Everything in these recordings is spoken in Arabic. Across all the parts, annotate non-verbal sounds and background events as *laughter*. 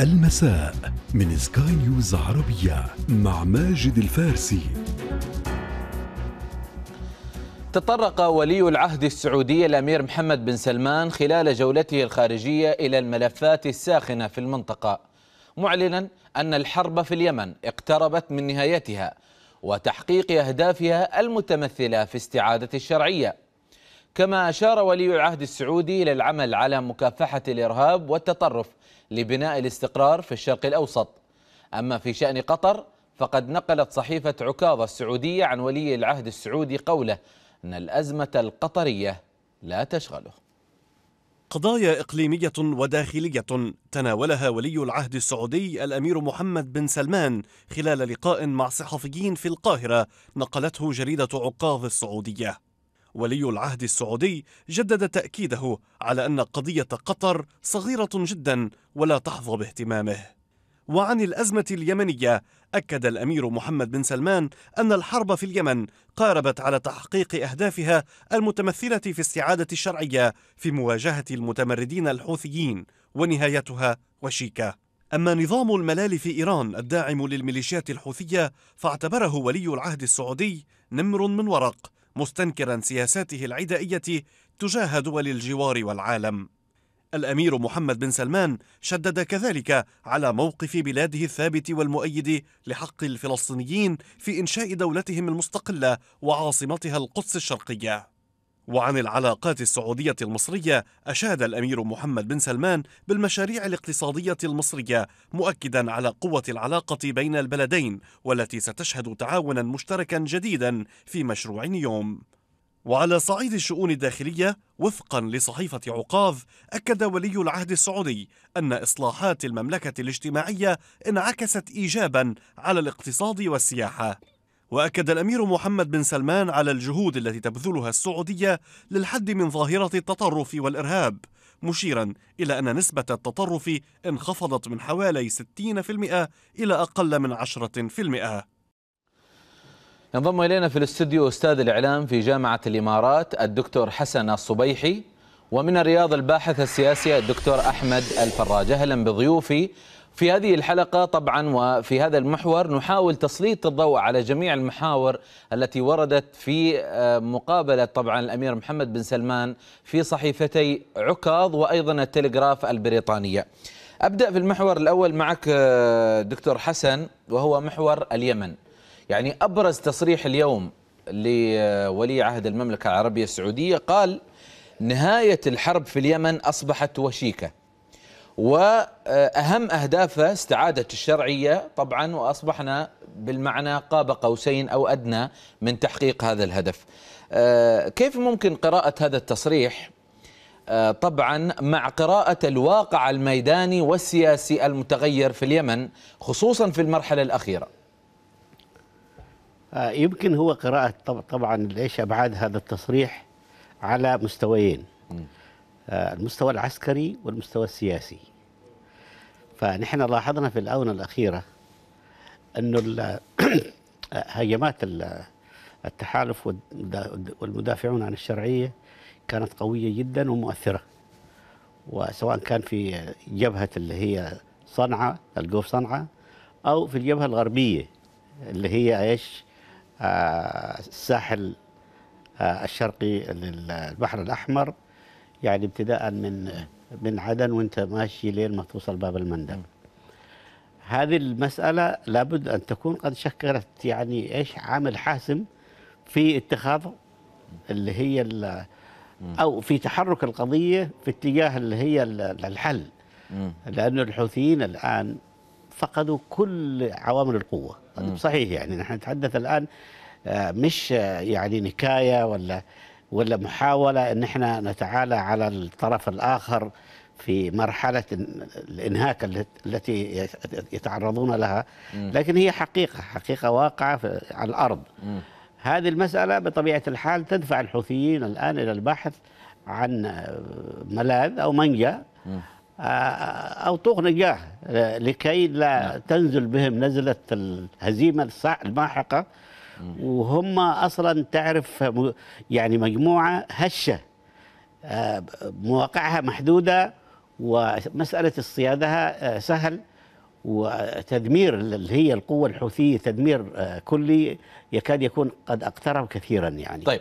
المساء من سكاي نيوز عربية مع ماجد الفارسي تطرق ولي العهد السعودي الامير محمد بن سلمان خلال جولته الخارجيه الى الملفات الساخنه في المنطقه معلنا ان الحرب في اليمن اقتربت من نهايتها وتحقيق اهدافها المتمثله في استعاده الشرعيه كما اشار ولي العهد السعودي الى العمل على مكافحه الارهاب والتطرف لبناء الاستقرار في الشرق الأوسط أما في شأن قطر فقد نقلت صحيفة عكاظة السعودية عن ولي العهد السعودي قوله أن الأزمة القطرية لا تشغله قضايا إقليمية وداخلية تناولها ولي العهد السعودي الأمير محمد بن سلمان خلال لقاء مع صحفيين في القاهرة نقلته جريدة عكاظ السعودية ولي العهد السعودي جدد تأكيده على أن قضية قطر صغيرة جدا ولا تحظى باهتمامه وعن الأزمة اليمنية أكد الأمير محمد بن سلمان أن الحرب في اليمن قاربت على تحقيق أهدافها المتمثلة في استعادة الشرعية في مواجهة المتمردين الحوثيين ونهايتها وشيكه أما نظام الملال في إيران الداعم للميليشيات الحوثية فاعتبره ولي العهد السعودي نمر من ورق مستنكرا سياساته العدائية تجاه دول الجوار والعالم الأمير محمد بن سلمان شدد كذلك على موقف بلاده الثابت والمؤيد لحق الفلسطينيين في إنشاء دولتهم المستقلة وعاصمتها القدس الشرقية وعن العلاقات السعودية المصرية أشاد الأمير محمد بن سلمان بالمشاريع الاقتصادية المصرية مؤكدا على قوة العلاقة بين البلدين والتي ستشهد تعاونا مشتركا جديدا في مشروع يوم وعلى صعيد الشؤون الداخلية وفقا لصحيفة عقاف أكد ولي العهد السعودي أن إصلاحات المملكة الاجتماعية انعكست إيجابا على الاقتصاد والسياحة وأكد الأمير محمد بن سلمان على الجهود التي تبذلها السعودية للحد من ظاهرة التطرف والإرهاب مشيرا إلى أن نسبة التطرف انخفضت من حوالي 60% إلى أقل من 10% ينضم إلينا في الاستوديو أستاذ الإعلام في جامعة الإمارات الدكتور حسن الصبيحي ومن الرياض الباحث السياسي الدكتور أحمد الفراج أهلا بضيوفي في هذه الحلقة طبعا وفي هذا المحور نحاول تسليط الضوء على جميع المحاور التي وردت في آه، مقابلة طبعا الأمير محمد بن سلمان في صحيفتي عكاظ وأيضا التلغراف البريطانية أبدأ في المحور الأول معك آه، دكتور حسن وهو محور اليمن يعني أبرز تصريح اليوم لولي عهد المملكة العربية السعودية قال نهاية الحرب في اليمن أصبحت وشيكة واهم اهدافه استعاده الشرعيه طبعا واصبحنا بالمعنى قاب قوسين او ادنى من تحقيق هذا الهدف. آه، كيف ممكن قراءه هذا التصريح آه، طبعا مع قراءه الواقع الميداني والسياسي المتغير في اليمن خصوصا في المرحله الاخيره؟ آه، يمكن هو قراءه طبعا ليش ابعاد هذا التصريح على مستويين. م. آه، المستوى العسكري والمستوى السياسي فنحن لاحظنا في الآونة الأخيرة أنه *clears throat* هجمات التحالف والمدافعون عن الشرعية كانت قوية جدا ومؤثرة وسواء كان في جبهة اللي هي صنعاء الجوف صنعاء أو في الجبهة الغربية اللي هي إيش آه، الساحل آه، الشرقي للبحر الأحمر يعني ابتداء من من عدن وانت ماشي لين ما توصل باب المندب هذه المسألة لابد أن تكون قد شكلت يعني إيش عامل حاسم في اتخاذ اللي هي أو في تحرك القضية في اتجاه اللي هي الحل لأن الحوثيين الآن فقدوا كل عوامل القوة صحيح يعني نحن نتحدث الآن آه، مش آه، يعني نكاية ولا ولا محاولة أن احنا نتعالى على الطرف الآخر في مرحلة الإنهاك التي يتعرضون لها لكن هي حقيقة حقيقة واقعة على الأرض هذه المسألة بطبيعة الحال تدفع الحوثيين الآن إلى البحث عن ملاذ أو منجا آه، أو طوق نجاة آه، لكي لا نعم. تنزل بهم نزلة الهزيمة الماحقة وهم اصلا تعرف يعني مجموعه هشه آه، مواقعها محدوده ومساله اصطيادها آه، سهل وتدمير اللي هي القوة الحوثية تدمير آه، كلي يكاد يكون قد اقترب كثيرا يعني طيب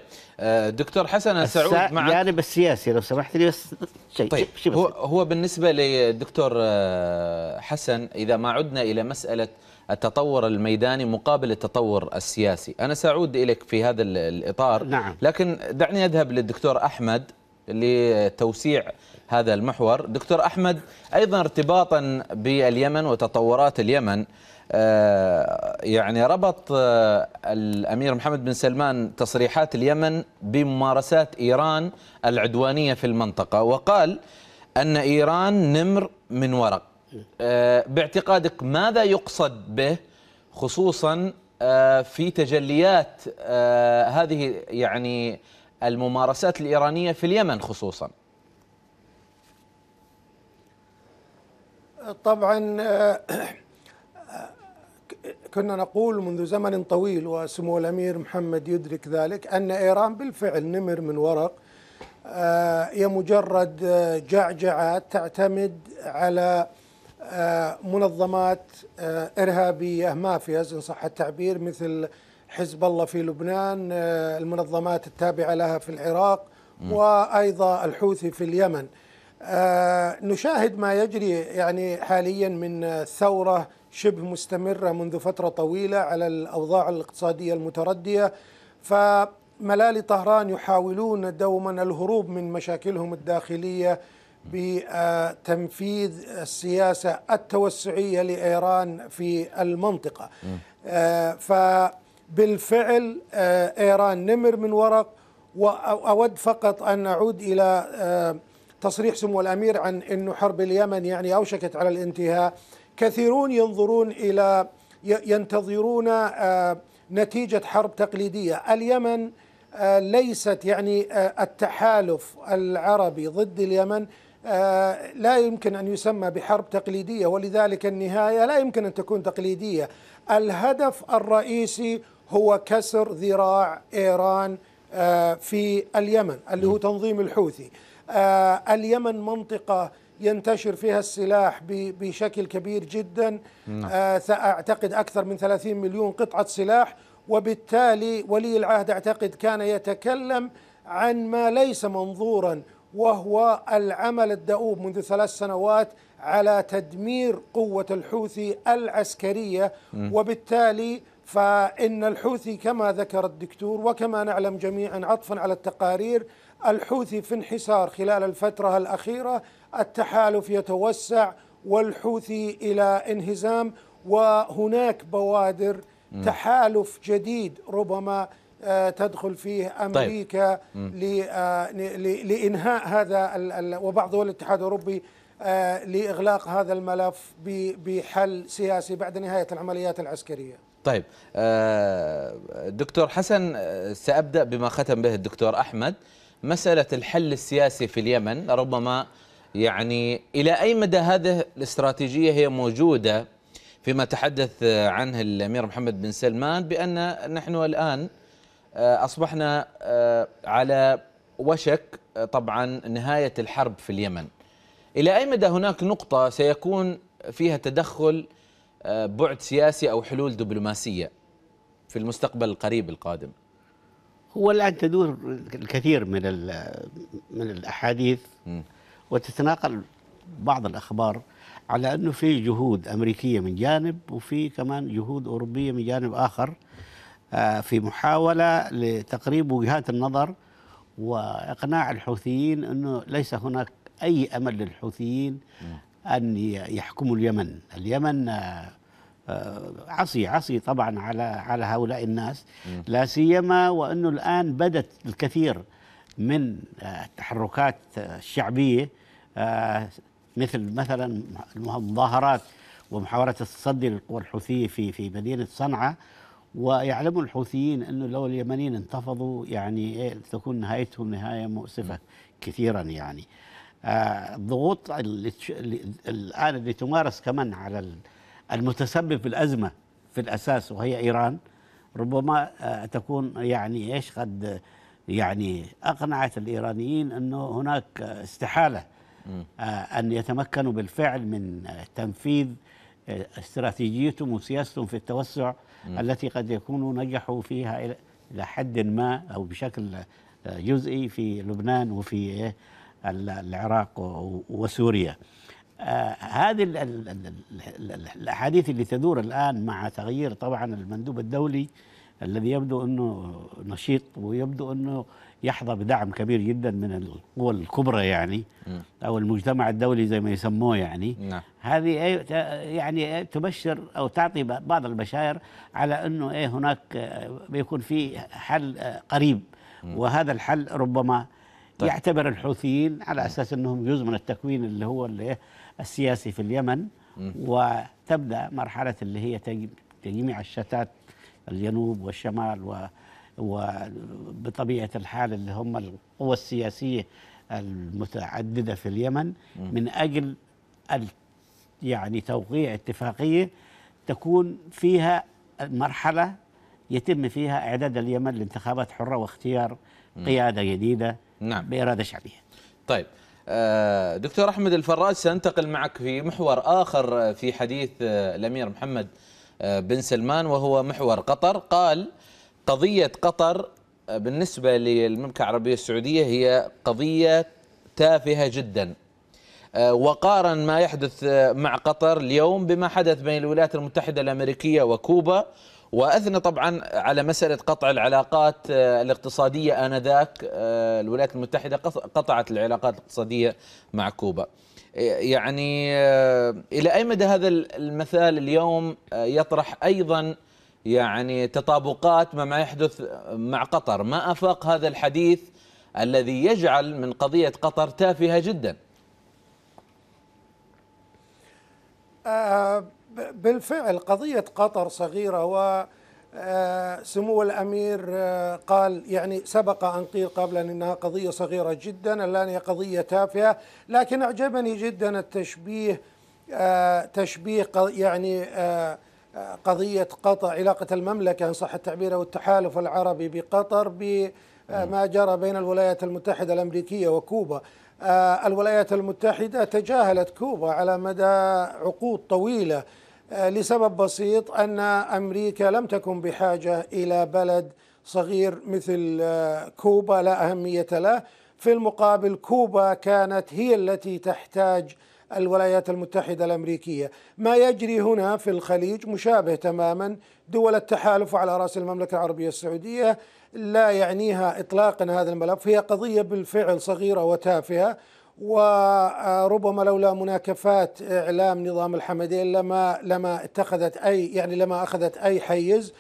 دكتور حسن سعود مع الجانب السياسي لو سمحت لي بس شيء طيب شي بس هو, هو بالنسبة للدكتور حسن إذا ما عدنا إلى مسألة التطور الميداني مقابل التطور السياسي أنا سأعود إليك في هذا الإطار نعم. لكن دعني أذهب للدكتور أحمد لتوسيع هذا المحور دكتور أحمد أيضا ارتباطا باليمن وتطورات اليمن آه، يعني ربط آه، الأمير محمد بن سلمان تصريحات اليمن بممارسات إيران العدوانية في المنطقة وقال أن إيران نمر من ورق آه، باعتقادك ماذا يقصد به خصوصا آه، في تجليات آه، هذه يعني الممارسات الإيرانية في اليمن خصوصا طبعا كنا نقول منذ زمن طويل وسمو الأمير محمد يدرك ذلك أن إيران بالفعل نمر من ورق هي مجرد جعجعات تعتمد على آه، منظمات آه، إرهابية مافياز إن صح التعبير مثل حزب الله في لبنان آه، المنظمات التابعة لها في العراق وأيضا الحوثي في اليمن نشاهد ما يجري يعني حاليا من ثورة شبه مستمرة منذ فترة طويلة على الأوضاع الاقتصادية المتردية فملالي طهران يحاولون دوما الهروب من مشاكلهم الداخلية بتنفيذ السياسة التوسعية لإيران في المنطقة آه، فبالفعل آه، إيران نمر من ورق وأود فقط أن أعود إلى آه، تصريح سمو الأمير عن أن حرب اليمن يعني أوشكت على الانتهاء كثيرون ينظرون إلى ينتظرون نتيجة حرب تقليدية اليمن ليست يعني التحالف العربي ضد اليمن آه، لا يمكن ان يسمى بحرب تقليديه ولذلك النهايه لا يمكن ان تكون تقليديه الهدف الرئيسي هو كسر ذراع ايران آه، في اليمن اللي هو تنظيم الحوثي آه، اليمن منطقه ينتشر فيها السلاح بشكل كبير جدا نعم. اعتقد اكثر من 30 مليون قطعه سلاح وبالتالي ولي العهد اعتقد كان يتكلم عن ما ليس منظورا وهو العمل الدؤوب منذ ثلاث سنوات على تدمير قوة الحوثي العسكرية وبالتالي فإن الحوثي كما ذكر الدكتور وكما نعلم جميعا عطفا على التقارير الحوثي في انحسار خلال الفترة الأخيرة التحالف يتوسع والحوثي إلى انهزام وهناك بوادر تحالف جديد ربما آه، تدخل فيه طيب. أمريكا طيب. لإنهاء هذا وبعض دول الاتحاد الأوروبي آه، لإغلاق هذا الملف بحل سياسي بعد نهاية العمليات العسكرية طيب دكتور حسن سأبدأ بما ختم به الدكتور أحمد مسألة الحل السياسي في اليمن ربما يعني إلى أي مدى هذه الاستراتيجية هي موجودة فيما تحدث عنه الأمير محمد بن سلمان بأن نحن الآن آه، أصبحنا آه، على وشك آه، طبعا نهاية الحرب في اليمن إلى أي مدى هناك نقطة سيكون فيها تدخل بعد سياسي أو حلول دبلوماسية في المستقبل القريب القادم هو الآن تدور الكثير من من الأحاديث وتتناقل بعض الأخبار على أنه في جهود أمريكية من جانب وفي كمان جهود أوروبية من جانب آخر آه، في محاولة لتقريب وجهات النظر وإقناع الحوثيين أنه ليس هناك أي أمل للحوثيين أن يحكموا اليمن اليمن آه، آه، عصي عصي طبعا على على هؤلاء الناس لا سيما وانه الان بدت الكثير من التحركات الشعبيه مثل مثلا المظاهرات ومحاوله التصدي للقوى الحوثيه في في مدينه صنعاء ويعلم الحوثيين انه لو اليمنيين انتفضوا يعني إيه، تكون نهايتهم نهايه مؤسفه نعم. كثيرا يعني آه، الضغوط الان اللي تمارس كمان على المتسبب في الازمه في الاساس وهي ايران ربما آه، تكون يعني ايش قد يعني اقنعت الايرانيين انه هناك استحاله آه، ان يتمكنوا بالفعل من تنفيذ استراتيجيتهم وسياستهم في التوسع م. التي قد يكونوا نجحوا فيها إلى حد ما أو بشكل جزئي في لبنان وفي إيه؟ العراق وسوريا آه، هذه الأحاديث اللي تدور الآن مع تغيير طبعا المندوب الدولي الذي يبدو أنه نشيط ويبدو أنه يحظى بدعم كبير جدا من القوى الكبرى يعني او المجتمع الدولي زي ما يسموه يعني نعم. هذه يعني تبشر او تعطي بعض البشائر على انه ايه هناك آه، بيكون في حل آه، قريب وهذا الحل ربما طيب. يعتبر الحوثيين على اساس انهم جزء من التكوين اللي هو اللي إيه السياسي في اليمن وتبدا مرحله اللي هي تجميع الشتات الجنوب والشمال و وبطبيعة الحال اللي هم القوى السياسية المتعددة في اليمن من أجل يعني توقيع اتفاقية تكون فيها مرحلة يتم فيها إعداد اليمن لانتخابات حرة واختيار قيادة جديدة نعم. بإرادة شعبية طيب آه، دكتور أحمد الفراج سأنتقل معك في محور آخر في حديث آه، الأمير محمد آه، بن سلمان وهو محور قطر قال قضية قطر آه، بالنسبة للمملكة العربية السعودية هي قضية تافهة جدا آه، وقارن ما يحدث آه، مع قطر اليوم بما حدث بين الولايات المتحدة الأمريكية وكوبا واثنى طبعا على مساله قطع العلاقات الاقتصاديه انذاك الولايات المتحده قطعت العلاقات الاقتصاديه مع كوبا. يعني الى اي مدى هذا المثال اليوم يطرح ايضا يعني تطابقات مع ما يحدث مع قطر ما أفاق هذا الحديث الذي يجعل من قضية قطر تافهة جدا آه، بالفعل قضية قطر صغيرة وسمو آه، الأمير آه، قال يعني سبق أن قيل قبلا أنها قضية صغيرة جدا الآن هي قضية تافهة لكن أعجبني جدا التشبيه تشبيه يعني قضية قطر علاقة المملكة إن صح التعبير أو التحالف العربي بقطر بما آه، جرى بين الولايات المتحدة الأمريكية وكوبا آه، الولايات المتحدة تجاهلت كوبا على مدى عقود طويلة آه، لسبب بسيط أن أمريكا لم تكن بحاجة إلى بلد صغير مثل كوبا لا أهمية له في المقابل كوبا كانت هي التي تحتاج الولايات المتحدة الأمريكية ما يجري هنا في الخليج مشابه تماما دول التحالف على رأس المملكة العربية السعودية لا يعنيها إطلاقا هذا الملف هي قضية بالفعل صغيرة وتافهة وربما لولا مناكفات اعلام نظام الحمدين لما لما اتخذت اي يعني لما اخذت اي حيز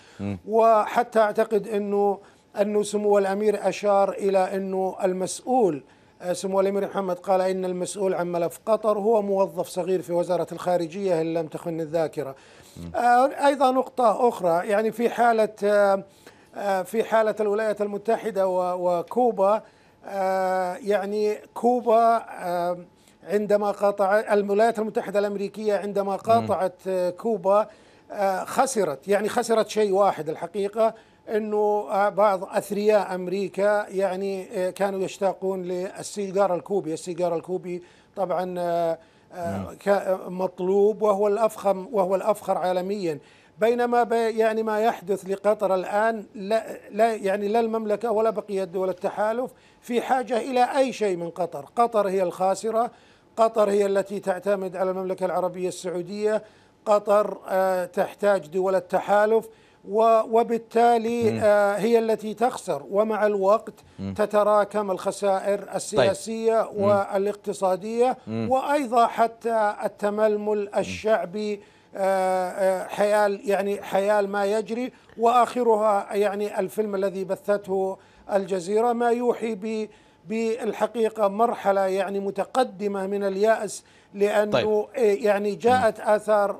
وحتى اعتقد انه انه سمو الامير اشار الى انه المسؤول سمو الامير محمد قال ان المسؤول عن ملف قطر هو موظف صغير في وزاره الخارجيه ان لم تخن الذاكره. آه، ايضا نقطه اخرى يعني في حاله آه، آه، في حاله الولايات المتحده وكوبا يعني كوبا عندما قاطع الولايات المتحده الامريكيه عندما قاطعت كوبا خسرت يعني خسرت شيء واحد الحقيقه انه بعض اثرياء امريكا يعني آه، كانوا يشتاقون للسيجار الكوبي، السيجار الكوبي طبعا آه، نعم. آه، مطلوب وهو الافخم وهو الافخر عالميا بينما يعني ما يحدث لقطر الان لا, لا يعني لا المملكه ولا بقيه دول التحالف في حاجه الى اي شيء من قطر، قطر هي الخاسره، قطر هي التي تعتمد على المملكه العربيه السعوديه، قطر تحتاج دول التحالف وبالتالي مم. آه، هي التي تخسر ومع الوقت مم. تتراكم الخسائر السياسية طيب. والاقتصادية مم. وأيضا حتى التململ الشعبي آه، آه، حيال يعني حيال ما يجري وآخرها يعني الفيلم الذي بثته الجزيرة ما يوحي ب بالحقيقة مرحلة يعني متقدمة من اليأس لأنه طيب. يعني جاءت آثار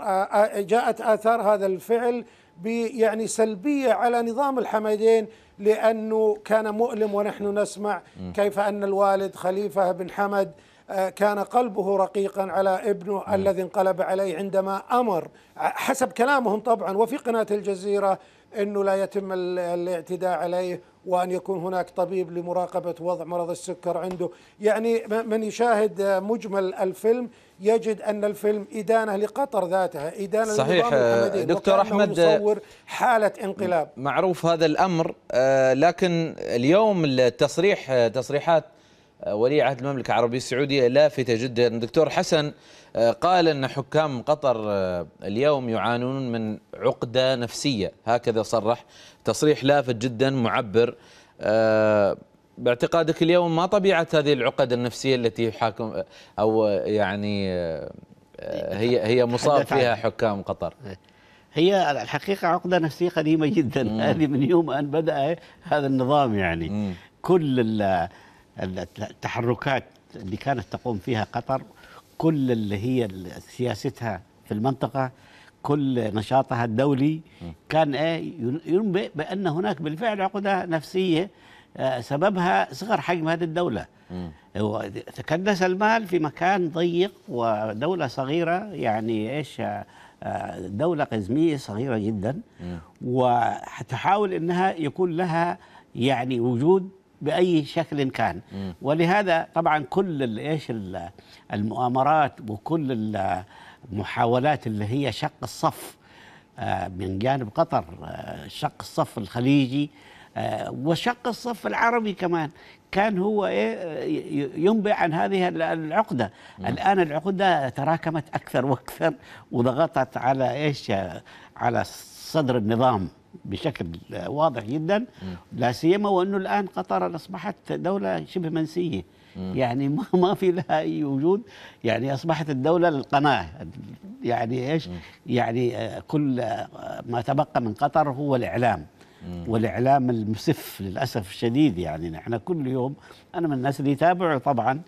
جاءت آثار هذا الفعل يعني سلبية على نظام الحمدين لأنه كان مؤلم ونحن نسمع كيف أن الوالد خليفة بن حمد آه، كان قلبه رقيقا على ابنه م. الذي انقلب عليه عندما امر حسب كلامهم طبعا وفي قناه الجزيره انه لا يتم الاعتداء عليه وان يكون هناك طبيب لمراقبه وضع مرض السكر عنده، يعني من يشاهد مجمل الفيلم يجد أن الفيلم إدانة لقطر ذاتها إدانة صحيح آه، دكتور أحمد يصور آه، حالة انقلاب معروف هذا الأمر آه، لكن اليوم التصريح تصريحات ولي عهد المملكة العربية السعودية لافتة جدا دكتور حسن قال أن حكام قطر اليوم يعانون من عقدة نفسية هكذا صرح تصريح لافت جدا معبر باعتقادك اليوم ما طبيعه هذه العقد النفسيه التي يحاكم او يعني آه، هي هي مصاب فيها حكام قطر إيه. هي الحقيقه عقده نفسيه قديمه جدا مم. هذه من يوم ان بدا هذا النظام يعني مم. كل التحركات اللي كانت تقوم فيها قطر كل اللي هي سياستها في المنطقه كل نشاطها الدولي كان إيه، ينبئ بان هناك بالفعل عقده نفسيه سببها صغر حجم هذه الدولة تكدس المال في مكان ضيق ودولة صغيرة يعني إيش آه، دولة قزمية صغيرة جدا وتحاول أنها يكون لها يعني وجود باي شكل كان ولهذا طبعا كل ايش المؤامرات وكل المحاولات اللي هي شق الصف آه، من جانب قطر آه، شق الصف الخليجي آه، وشق الصف العربي كمان كان هو إيه ينبع عن هذه العقده مم. الان العقده تراكمت اكثر واكثر وضغطت على ايش على صدر النظام بشكل واضح جدا لا سيما وانه الان قطر اصبحت دوله شبه منسيه مم. يعني ما ما في لها اي وجود يعني اصبحت الدوله القناه يعني ايش مم. يعني آه، كل آه، ما تبقى من قطر هو الاعلام والاعلام المسف للاسف الشديد يعني نحن كل يوم انا من الناس اللي يتابعوا طبعا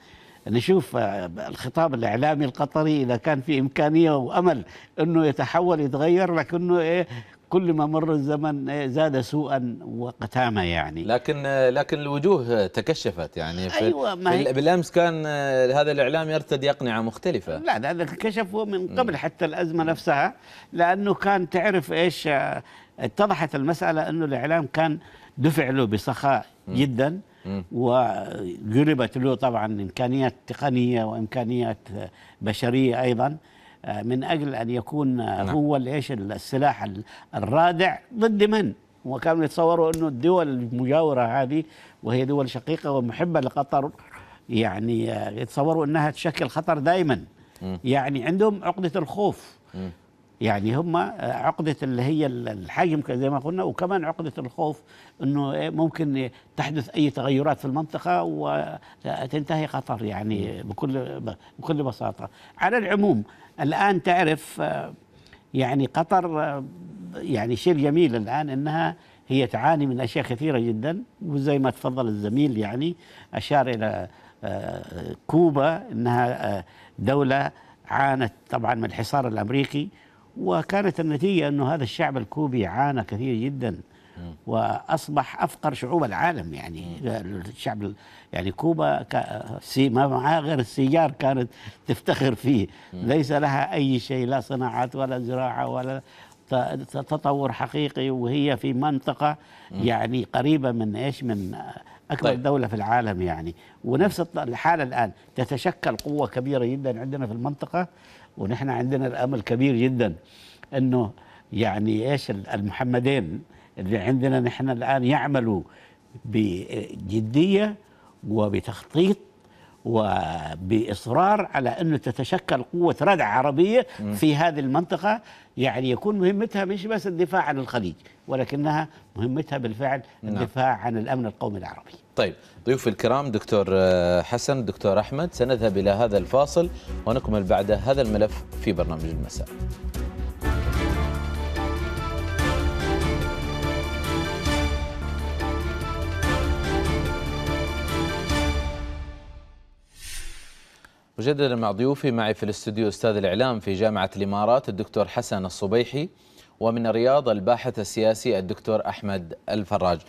نشوف آه، الخطاب الاعلامي القطري اذا كان في امكانيه وامل انه يتحول يتغير لكنه إيه كل ما مر الزمن إيه، زاد سوءا وقتامة يعني لكن آه، لكن الوجوه تكشفت يعني في أيوة ما هي بالأمس كان آه، هذا الإعلام يرتدي أقنعة مختلفة لا هذا كشفه من قبل حتى الأزمة نفسها لأنه كان تعرف إيش اتضحت المسألة أنه الإعلام كان دفع له بسخاء جدا وجلبت له طبعا إمكانيات تقنية وإمكانيات بشرية أيضا آه، من أجل أن يكون آه، نعم. هو السلاح الرادع ضد من وكانوا يتصوروا أنه الدول المجاورة هذه وهي دول شقيقة ومحبة لقطر يعني آه، يتصوروا أنها تشكل خطر دائما يعني عندهم عقدة الخوف يعني هم عقده اللي هي الحجم زي ما قلنا وكمان عقده الخوف انه إيه، ممكن تحدث اي تغيرات في المنطقه وتنتهي قطر يعني بكل بكل بساطه على العموم الان تعرف آه، يعني قطر آه، يعني شيء جميل الان انها هي تعاني من اشياء كثيره جدا وزي ما تفضل الزميل يعني اشار الى آه، كوبا انها دوله عانت طبعا من الحصار الامريكي وكانت النتيجة أنه هذا الشعب الكوبي عانى كثير جدا وأصبح أفقر شعوب العالم يعني الشعب يعني كوبا ما معها غير السيجار كانت تفتخر فيه ليس لها أي شيء لا صناعات ولا زراعة ولا تطور حقيقي وهي في منطقة يعني قريبة من إيش من أكبر طيب. دولة في العالم يعني ونفس الحالة الآن تتشكل قوة كبيرة جدا عندنا في المنطقة ونحن عندنا الامل كبير جدا انه يعني ايش المحمدين اللي عندنا نحن الان يعملوا بجديه وبتخطيط وبإصرار على أنه تتشكل قوة ردع عربية في هذه المنطقة يعني يكون مهمتها مش بس الدفاع عن الخليج ولكنها مهمتها بالفعل نعم. الدفاع عن الأمن القومي العربي طيب ضيوف الكرام دكتور آه، حسن دكتور أحمد سنذهب إلى هذا الفاصل ونكمل بعد هذا الملف في برنامج المساء مجددا مع ضيوفي معي في الاستوديو استاذ الاعلام في جامعه الامارات الدكتور حسن الصبيحي ومن الرياض الباحث السياسي الدكتور احمد الفراج.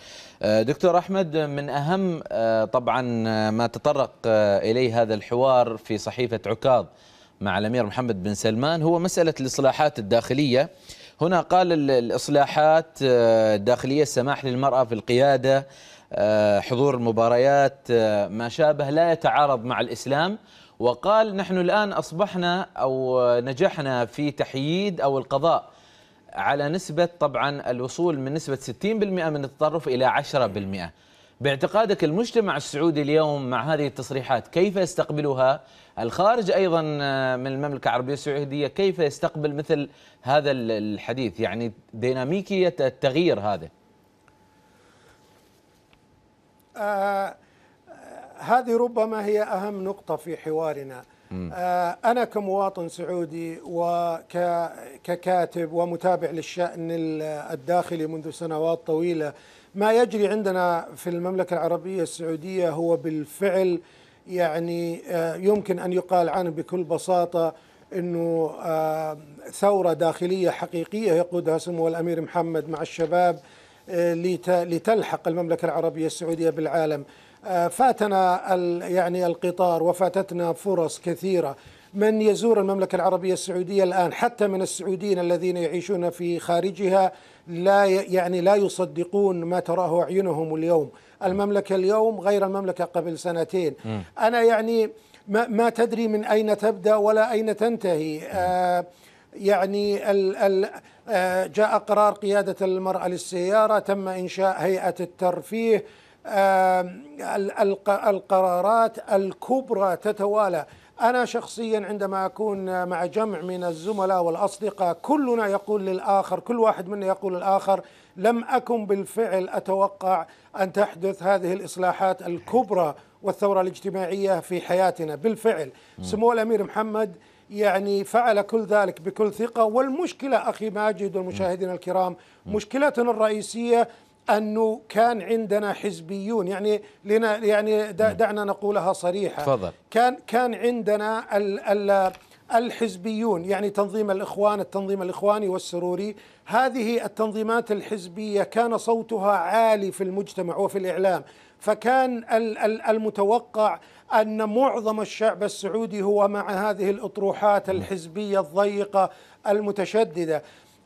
آه، دكتور احمد من اهم آه، طبعا آه، ما تطرق اليه هذا الحوار في صحيفه عكاظ مع الامير محمد بن سلمان هو مساله الاصلاحات الداخليه. هنا قال الاصلاحات الداخليه السماح للمراه في القياده حضور المباريات ما شابه لا يتعارض مع الاسلام وقال نحن الآن أصبحنا أو نجحنا في تحييد أو القضاء على نسبة طبعا الوصول من نسبة 60% من التطرف إلى 10% باعتقادك المجتمع السعودي اليوم مع هذه التصريحات كيف يستقبلها الخارج أيضا آه، من المملكة العربية السعودية كيف يستقبل مثل هذا الحديث يعني ديناميكية التغيير هذا آه هذه ربما هي أهم نقطة في حوارنا آه، أنا كمواطن سعودي وككاتب ومتابع للشأن الداخلي منذ سنوات طويلة ما يجري عندنا في المملكة العربية السعودية هو بالفعل يعني آه، يمكن أن يقال عنه بكل بساطة أنه آه، ثورة داخلية حقيقية يقودها سمو الأمير محمد مع الشباب لتلحق المملكة العربية السعودية بالعالم آه، فاتنا يعني القطار وفاتتنا فرص كثيره من يزور المملكة العربية السعودية الآن حتى من السعوديين الذين يعيشون في خارجها لا يعني لا يصدقون ما تراه أعينهم اليوم المملكة اليوم غير المملكة قبل سنتين م. أنا يعني ما, ما تدري من أين تبدأ ولا أين تنتهي آه، يعني ال ال آه، جاء قرار قيادة المرأة للسيارة تم إنشاء هيئة الترفيه القرارات الكبرى تتوالى أنا شخصيا عندما أكون مع جمع من الزملاء والأصدقاء كلنا يقول للآخر كل واحد منا يقول للآخر لم أكن بالفعل أتوقع أن تحدث هذه الإصلاحات الكبرى والثورة الاجتماعية في حياتنا بالفعل سمو الأمير محمد يعني فعل كل ذلك بكل ثقة والمشكلة أخي ماجد والمشاهدين الكرام مشكلتنا الرئيسية انه كان عندنا حزبيون يعني لنا يعني دعنا نقولها صريحه تفضل. كان كان عندنا ال ال الحزبيون يعني تنظيم الاخوان التنظيم الاخواني والسروري هذه التنظيمات الحزبيه كان صوتها عالي في المجتمع وفي الاعلام فكان المتوقع ان معظم الشعب السعودي هو مع هذه الاطروحات الحزبيه الضيقه المتشدده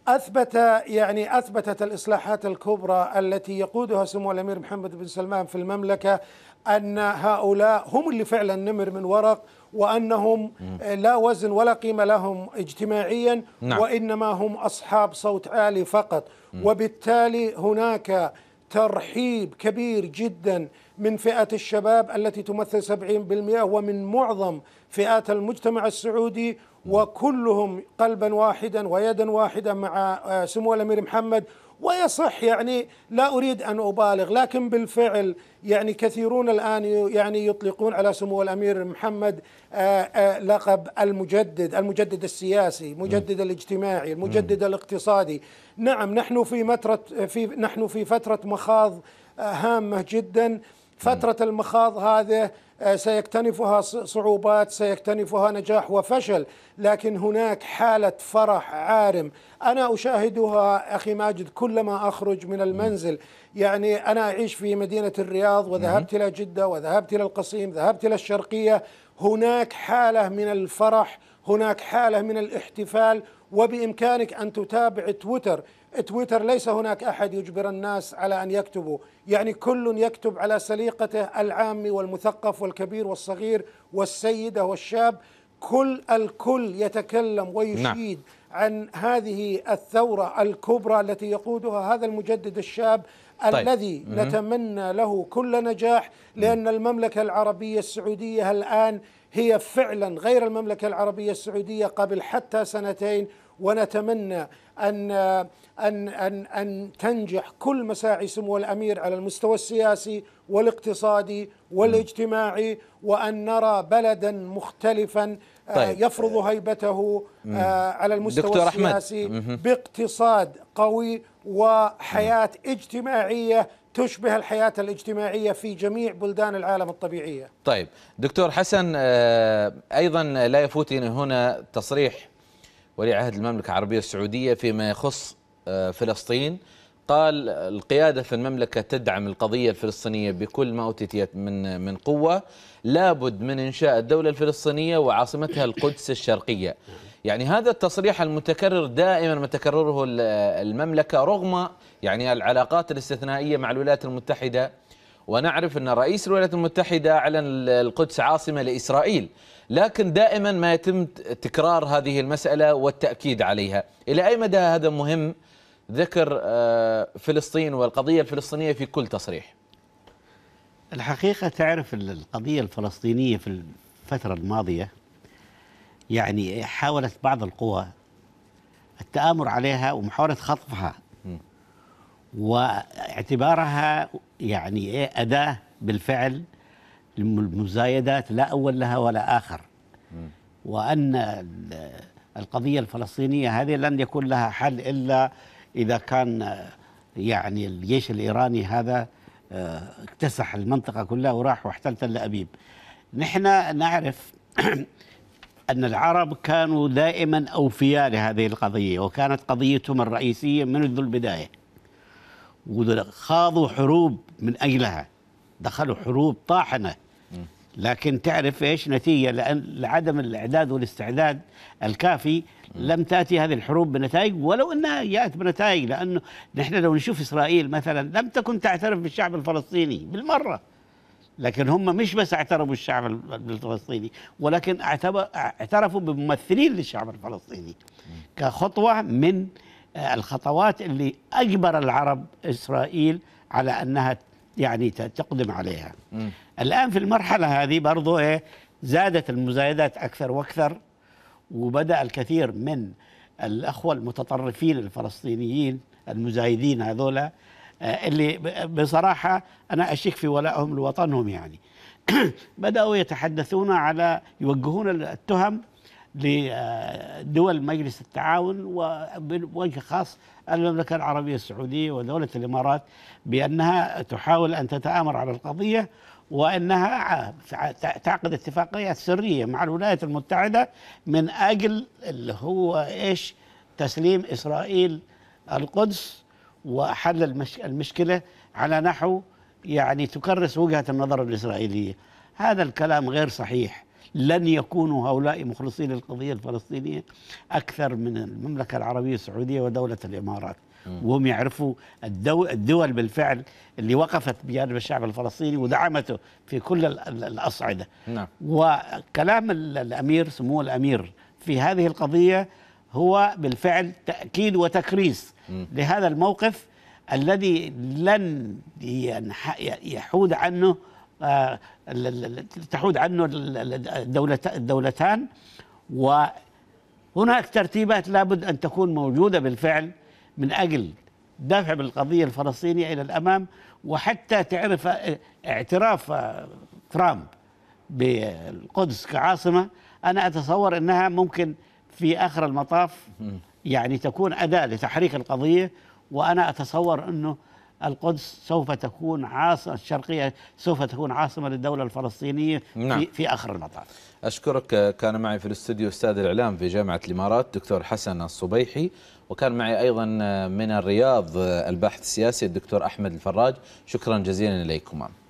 اثبت يعني اثبتت الاصلاحات الكبرى التي يقودها سمو الامير محمد بن سلمان في المملكه ان هؤلاء هم اللي فعلا نمر من ورق وانهم لا وزن ولا قيمه لهم اجتماعيا نعم. وانما هم اصحاب صوت عالي فقط وبالتالي هناك ترحيب كبير جدا من فئة الشباب التي تمثل 70% ومن معظم فئات المجتمع السعودي وكلهم قلبا واحدا ويدا واحدة مع آه، سمو الأمير محمد ويصح يعني لا أريد أن أبالغ لكن بالفعل يعني كثيرون الآن يعني يطلقون على سمو الأمير محمد آه، آه، لقب المجدد المجدد السياسي المجدد الاجتماعي المجدد الاقتصادي نعم نحن في, مترة في نحن في فترة مخاض آه، هامة جدا فترة المخاض هذه آه، سيكتنفها صعوبات سيكتنفها نجاح وفشل لكن هناك حالة فرح عارم أنا أشاهدها أخي ماجد كلما أخرج من المنزل يعني أنا أعيش في مدينة الرياض وذهبت إلى جدة وذهبت إلى القصيم ذهبت إلى الشرقية هناك حالة من الفرح هناك حالة من الاحتفال وبإمكانك أن تتابع تويتر تويتر ليس هناك أحد يجبر الناس على أن يكتبوا يعني كل يكتب على سليقته العامي والمثقف والكبير والصغير والسيدة والشاب كل الكل يتكلم ويشيد نعم. عن هذه الثورة الكبرى التي يقودها هذا المجدد الشاب طيب. الذي نتمنى له كل نجاح لأن المملكة العربية السعودية الآن هي فعلا غير المملكة العربية السعودية قبل حتى سنتين ونتمنى أن أن أن أن تنجح كل مساعي سمو الأمير على المستوى السياسي والاقتصادي والاجتماعي وأن نرى بلدا مختلفا آه، طيب. يفرض هيبته مم. آه، على المستوى السياسي أحمد. باقتصاد قوي وحياة اجتماعية تشبه الحياة الاجتماعية في جميع بلدان العالم الطبيعية طيب دكتور حسن آه، أيضا لا يفوتني هنا تصريح ولي عهد المملكة العربية السعودية فيما يخص آه، فلسطين قال القيادة في المملكة تدعم القضية الفلسطينية بكل ما أوتيت من من قوة لابد من إنشاء الدولة الفلسطينية وعاصمتها القدس الشرقية يعني هذا التصريح المتكرر دائما ما تكرره المملكة رغم يعني العلاقات الاستثنائية مع الولايات المتحدة ونعرف أن رئيس الولايات المتحدة أعلن القدس عاصمة لإسرائيل لكن دائما ما يتم تكرار هذه المسألة والتأكيد عليها إلى أي مدى هذا مهم ذكر آه، فلسطين والقضية الفلسطينية في كل تصريح الحقيقة تعرف القضية الفلسطينية في الفترة الماضية يعني حاولت بعض القوى التآمر عليها ومحاولة خطفها واعتبارها يعني إيه، أداة بالفعل المزايدات لا أول لها ولا آخر وأن القضية الفلسطينية هذه لن يكون لها حل إلا إذا كان يعني الجيش الإيراني هذا آه، اكتسح المنطقة كلها وراح واحتل تل أبيب نحن نعرف *clears throat* أن العرب كانوا دائما أوفياء لهذه القضية وكانت قضيتهم الرئيسية منذ البداية وخاضوا حروب من أجلها دخلوا حروب طاحنة لكن تعرف إيش نتيجة لأن لعدم الإعداد والاستعداد الكافي لم تأتي هذه الحروب بنتائج ولو أنها جاءت بنتائج لأنه نحن لو نشوف إسرائيل مثلا لم تكن تعترف بالشعب الفلسطيني بالمرة لكن هم مش بس اعترفوا الشعب الفلسطيني ولكن اعترفوا بممثلين للشعب الفلسطيني كخطوه من آه، الخطوات اللي اجبر العرب اسرائيل على انها يعني تقدم عليها م. الان في المرحله هذه برضو ايه زادت المزايدات اكثر واكثر وبدا الكثير من الاخوه المتطرفين الفلسطينيين المزايدين هذولا آه، اللي بصراحة أنا أشك في ولائهم لوطنهم يعني *clears throat* بدأوا يتحدثون على يوجهون التهم لدول مجلس التعاون وبوجه خاص المملكة العربية السعودية ودولة الإمارات بأنها تحاول أن تتآمر على القضية وأنها تعقد اتفاقيات سرية مع الولايات المتحدة من أجل اللي هو إيش تسليم إسرائيل القدس وحل المشكلة على نحو يعني تكرس وجهة النظر الإسرائيلية هذا الكلام غير صحيح لن يكونوا هؤلاء مخلصين للقضية الفلسطينية أكثر من المملكة العربية السعودية ودولة الإمارات وهم يعرفوا الدول, الدول بالفعل اللي وقفت بجانب الشعب الفلسطيني ودعمته في كل الأصعدة نعم. وكلام الأمير سمو الأمير في هذه القضية هو بالفعل تأكيد وتكريس لهذا الموقف الذي لن يحود عنه آه، تحود عنه الدولتان وهناك ترتيبات لابد أن تكون موجودة بالفعل من أجل دفع بالقضية الفلسطينية إلى الأمام وحتى تعرف آه، اعتراف آه، ترامب بالقدس كعاصمة أنا أتصور أنها ممكن في آخر المطاف يعني تكون أداة لتحريك القضية وأنا أتصور أنه القدس سوف تكون عاصمة الشرقية سوف تكون عاصمة للدولة الفلسطينية نعم. في, في آخر المطاف أشكرك كان معي في الاستوديو أستاذ الإعلام في جامعة الإمارات دكتور حسن الصبيحي وكان معي أيضا من الرياض الباحث السياسي الدكتور أحمد الفراج شكرا جزيلا إليكما